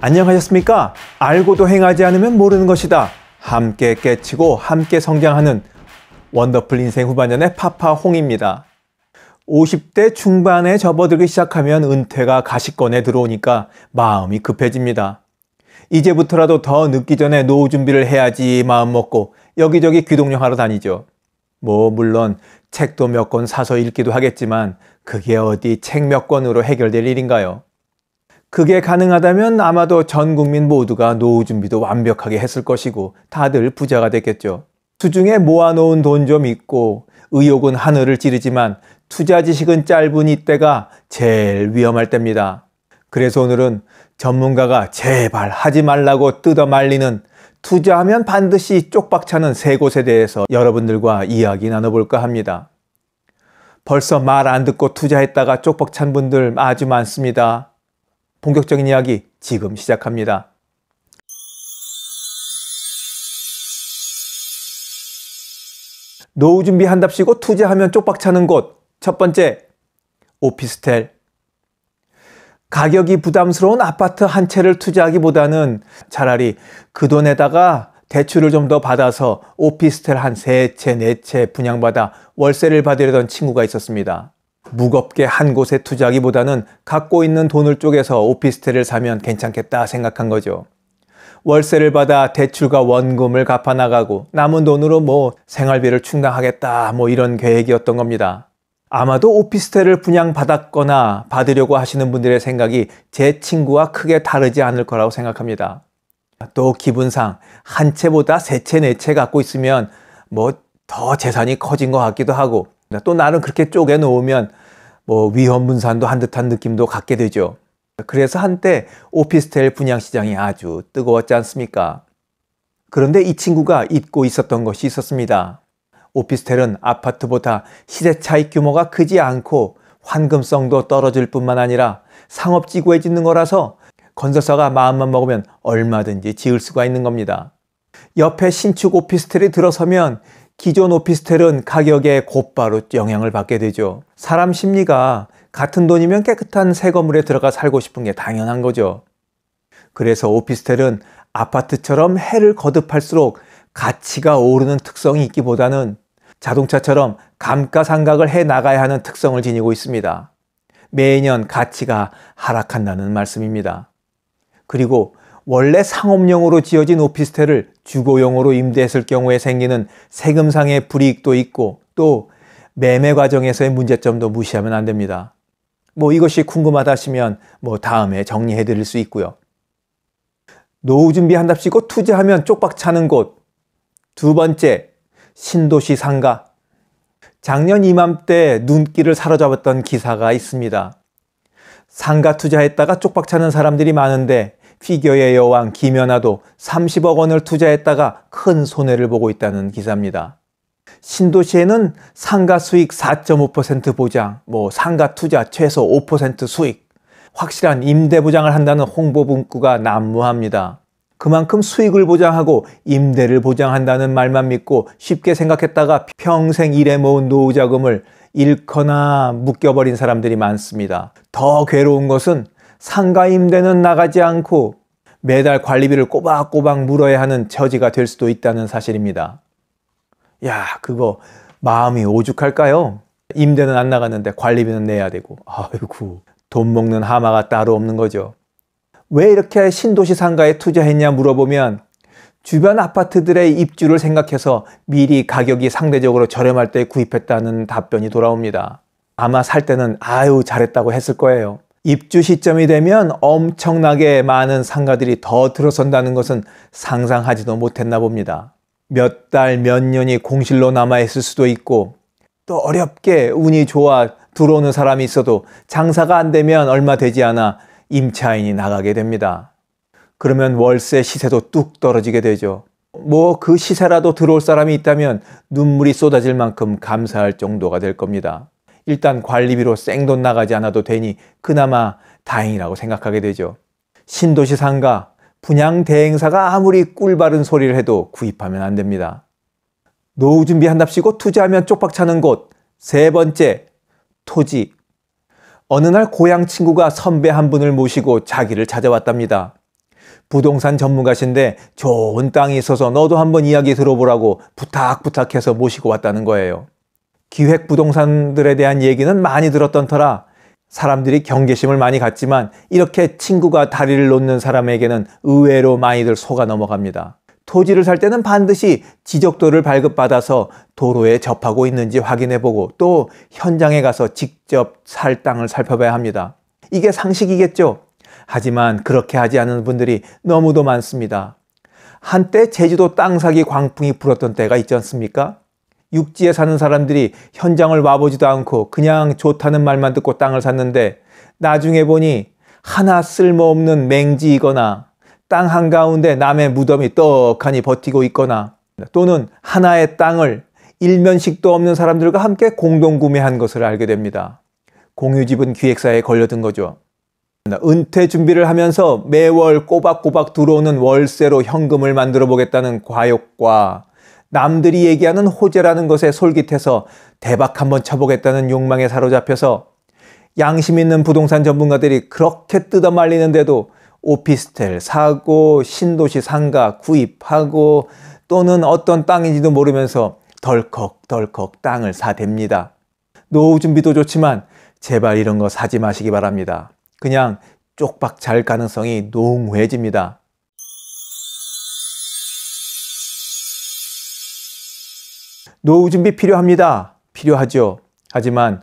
안녕하셨습니까? 알고도 행하지 않으면 모르는 것이다. 함께 깨치고 함께 성장하는 원더풀 인생 후반년의 파파 홍입니다. 50대 중반에 접어들기 시작하면 은퇴가 가시권에 들어오니까 마음이 급해집니다. 이제부터라도 더 늦기 전에 노후 준비를 해야지 마음 먹고 여기저기 귀동령 하러 다니죠. 뭐 물론 책도 몇 권 사서 읽기도 하겠지만 그게 어디 책 몇 권으로 해결될 일인가요? 그게 가능하다면 아마도 전 국민 모두가 노후 준비도 완벽하게 했을 것이고 다들 부자가 됐겠죠. 수중에 모아놓은 돈 좀 있고 의욕은 하늘을 찌르지만 투자 지식은 짧은 이때가 제일 위험할 때입니다. 그래서 오늘은 전문가가 제발 하지 말라고 뜯어 말리는 투자하면 반드시 쪽박차는 세 곳에 대해서 여러분들과 이야기 나눠볼까 합니다. 벌써 말 안 듣고 투자했다가 쪽박찬 분들 아주 많습니다. 본격적인 이야기 지금 시작합니다. 노후 준비한답시고 투자하면 쪽박차는 곳. 첫 번째, 오피스텔. 가격이 부담스러운 아파트 한 채를 투자하기보다는 차라리 그 돈에다가 대출을 좀 더 받아서 오피스텔 한 세 채, 네 채 분양받아 월세를 받으려던 친구가 있었습니다. 무겁게 한 곳에 투자하기보다는 갖고 있는 돈을 쪼개서 오피스텔을 사면 괜찮겠다 생각한 거죠. 월세를 받아 대출과 원금을 갚아 나가고 남은 돈으로 뭐 생활비를 충당하겠다 뭐 이런 계획이었던 겁니다. 아마도 오피스텔을 분양받았거나 받으려고 하시는 분들의 생각이 제 친구와 크게 다르지 않을 거라고 생각합니다. 또 기분상 한 채보다 세 채, 네 채 갖고 있으면 뭐 더 재산이 커진 것 같기도 하고 또 나는 그렇게 쪼개놓으면 뭐 위험분산도 한 듯한 느낌도 갖게 되죠. 그래서 한때 오피스텔 분양시장이 아주 뜨거웠지 않습니까? 그런데 이 친구가 잊고 있었던 것이 있었습니다. 오피스텔은 아파트보다 시세 차익 규모가 크지 않고 환금성도 떨어질 뿐만 아니라 상업지구에 짓는 거라서 건설사가 마음만 먹으면 얼마든지 지을 수가 있는 겁니다. 옆에 신축 오피스텔이 들어서면 기존 오피스텔은 가격에 곧바로 영향을 받게 되죠. 사람 심리가 같은 돈이면 깨끗한 새 건물에 들어가 살고 싶은 게 당연한 거죠. 그래서 오피스텔은 아파트처럼 해를 거듭할수록 가치가 오르는 특성이 있기보다는 자동차처럼 감가상각을 해 나가야 하는 특성을 지니고 있습니다. 매년 가치가 하락한다는 말씀입니다. 그리고 원래 상업용으로 지어진 오피스텔을 주거용으로 임대했을 경우에 생기는 세금상의 불이익도 있고 또 매매 과정에서의 문제점도 무시하면 안 됩니다. 뭐 이것이 궁금하다 시면뭐 다음에 정리해 드릴 수 있고요. 노후 준비한답시고 투자하면 쪽박 차는 곳. 두 번째, 신도시 상가. 작년 이맘때 눈길을 사로잡았던 기사가 있습니다. 상가 투자했다가 쪽박 차는 사람들이 많은데 피겨의 여왕 김연아도 30억 원을 투자했다가 큰 손해를 보고 있다는 기사입니다. 신도시에는 상가 수익 4.5% 보장, 뭐 상가 투자 최소 5% 수익, 확실한 임대 보장을 한다는 홍보 문구가 난무합니다. 그만큼 수익을 보장하고 임대를 보장한다는 말만 믿고 쉽게 생각했다가 평생 일해 모은 노후 자금을 잃거나 묶여버린 사람들이 많습니다. 더 괴로운 것은 상가 임대는 나가지 않고 매달 관리비를 꼬박꼬박 물어야 하는 처지가 될 수도 있다는 사실입니다. 야, 그거 마음이 오죽할까요? 임대는 안 나갔는데 관리비는 내야 되고, 아이고, 돈 먹는 하마가 따로 없는 거죠. 왜 이렇게 신도시 상가에 투자했냐 물어보면 주변 아파트들의 입주를 생각해서 미리 가격이 상대적으로 저렴할 때 구입했다는 답변이 돌아옵니다. 아마 살 때는 아유 잘했다고 했을 거예요. 입주 시점이 되면 엄청나게 많은 상가들이 더 들어선다는 것은 상상하지도 못했나 봅니다. 몇 달, 몇 년이 공실로 남아있을 수도 있고 또 어렵게 운이 좋아 들어오는 사람이 있어도 장사가 안 되면 얼마 되지 않아 임차인이 나가게 됩니다. 그러면 월세 시세도 뚝 떨어지게 되죠. 뭐 그 시세라도 들어올 사람이 있다면 눈물이 쏟아질 만큼 감사할 정도가 될 겁니다. 일단 관리비로 생돈 나가지 않아도 되니 그나마 다행이라고 생각하게 되죠. 신도시 상가, 분양 대행사가 아무리 꿀바른 소리를 해도 구입하면 안 됩니다. 노후 준비한답시고 투자하면 쪽박 차는 곳. 세 번째, 토지. 어느 날 고향 친구가 선배 한 분을 모시고 자기를 찾아왔답니다. 부동산 전문가신데 좋은 땅이 있어서 너도 한번 이야기 들어보라고 부탁 부탁해서 모시고 왔다는 거예요. 기획 부동산들에 대한 얘기는 많이 들었던 터라 사람들이 경계심을 많이 갖지만 이렇게 친구가 다리를 놓는 사람에게는 의외로 많이들 속아 넘어갑니다. 토지를 살 때는 반드시 지적도를 발급받아서 도로에 접하고 있는지 확인해 보고 또 현장에 가서 직접 살 땅을 살펴봐야 합니다. 이게 상식이겠죠? 하지만 그렇게 하지 않은 분들이 너무도 많습니다. 한때 제주도 땅 사기 광풍이 불었던 때가 있지 않습니까? 육지에 사는 사람들이 현장을 와보지도 않고 그냥 좋다는 말만 듣고 땅을 샀는데 나중에 보니 하나 쓸모없는 맹지이거나 땅 한가운데 남의 무덤이 떡하니 버티고 있거나 또는 하나의 땅을 일면식도 없는 사람들과 함께 공동 구매한 것을 알게 됩니다. 공유집은 기획사에 걸려든 거죠. 은퇴 준비를 하면서 매월 꼬박꼬박 들어오는 월세로 현금을 만들어 보겠다는 과욕과 남들이 얘기하는 호재라는 것에 솔깃해서 대박 한번 쳐보겠다는 욕망에 사로잡혀서 양심 있는 부동산 전문가들이 그렇게 뜯어말리는데도 오피스텔 사고 신도시 상가 구입하고 또는 어떤 땅인지도 모르면서 덜컥덜컥 땅을 사댑니다. 노후 준비도 좋지만 제발 이런 거 사지 마시기 바랍니다. 그냥 쪽박 잘 가능성이 농후해집니다. 노후 준비 필요합니다. 필요하죠. 하지만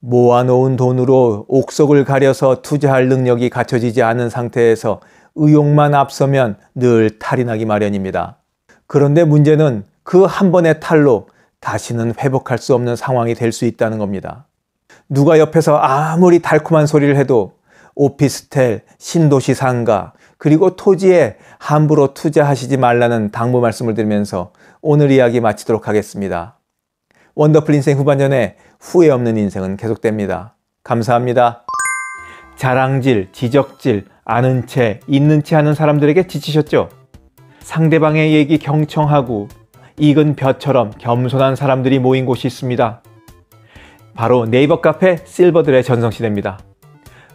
모아놓은 돈으로 옥석을 가려서 투자할 능력이 갖춰지지 않은 상태에서 의욕만 앞서면 늘 탈이 나기 마련입니다. 그런데 문제는 그 한 번의 탈로 다시는 회복할 수 없는 상황이 될 수 있다는 겁니다. 누가 옆에서 아무리 달콤한 소리를 해도 오피스텔, 신도시 상가, 그리고 토지에 함부로 투자하시지 말라는 당부 말씀을 드리면서 오늘 이야기 마치도록 하겠습니다. 원더풀 인생 후반전에 후회 없는 인생은 계속됩니다. 감사합니다. 자랑질, 지적질, 아는 채, 있는 채 하는 사람들에게 지치셨죠? 상대방의 얘기 경청하고 익은 벼처럼 겸손한 사람들이 모인 곳이 있습니다. 바로 네이버 카페 실버들의 전성시대입니다.